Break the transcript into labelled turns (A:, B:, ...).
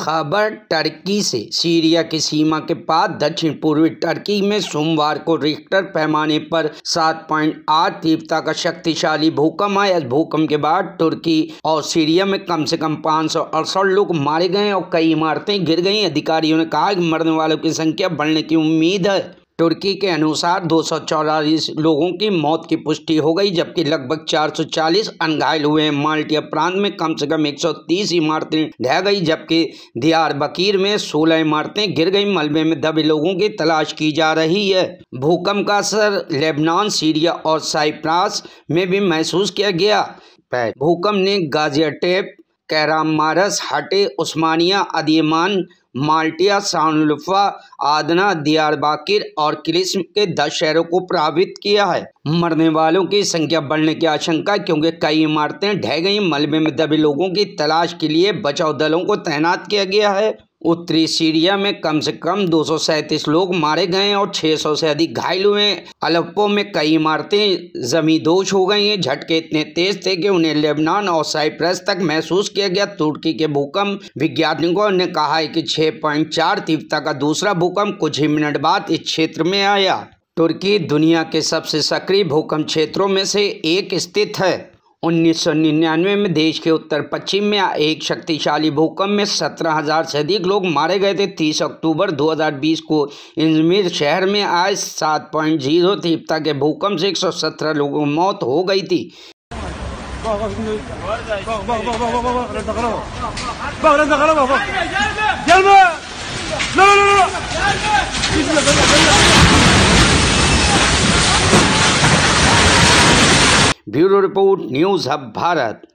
A: खबर टर्की से सीरिया की सीमा के पास दक्षिण पूर्वी टर्की में सोमवार को रिक्टर पैमाने पर 7.8 तीव्रता का शक्तिशाली भूकंप आया इस भूकंप के बाद तुर्की और सीरिया में कम से कम पाँच लोग मारे गए और कई इमारतें गिर गई अधिकारियों ने कहा कि मरने वालों की संख्या बढ़ने की उम्मीद है तुर्की के अनुसार दो लोगों की मौत की पुष्टि हो गई जबकि लगभग 440 अनघायल हुए माल्टिया प्रांत में कम से कम 130 इमारतें ढह गई जबकि दियार बकीर में 16 इमारतें गिर गई मलबे में दबे लोगों की तलाश की जा रही है भूकंप का असर लेबनान सीरिया और साइप्रस में भी महसूस किया गया भूकंप ने कैराम मारस हटे उस्मानिया अदियमान माल्टिया सानलुफा आदना दियार दियारबाकिर और क्रिस्म के दस शहरों को प्रभावित किया है मरने वालों की संख्या बढ़ने की आशंका क्योंकि कई इमारतें ढह गई मलबे में दबे लोगों की तलाश के लिए बचाव दलों को तैनात किया गया है उत्तरी सीरिया में कम से कम दो लोग मारे गए और 600 से अधिक घायल हुए अलप्पो में कई इमारतें जमींदोज हो गई हैं झटके इतने तेज थे कि उन्हें लेबनान और साइप्रस तक महसूस किया गया तुर्की के भूकंप वैज्ञानिकों ने कहा है कि 6.4 तीव्रता का दूसरा भूकंप कुछ ही मिनट बाद इस क्षेत्र में आया तुर्की दुनिया के सबसे सक्रिय भूकंप क्षेत्रों में से एक स्थित है उन्नीस में देश के उत्तर पश्चिम में एक शक्तिशाली भूकंप में सत्रह हजार से अधिक लोग मारे गए थे 30 अक्टूबर 2020 को इंजमीर शहर में आए 7.0 पॉइंट जीरो तीव्रता के भूकंप से 117 लोगों की मौत हो गई थी bureau report news hub Bharat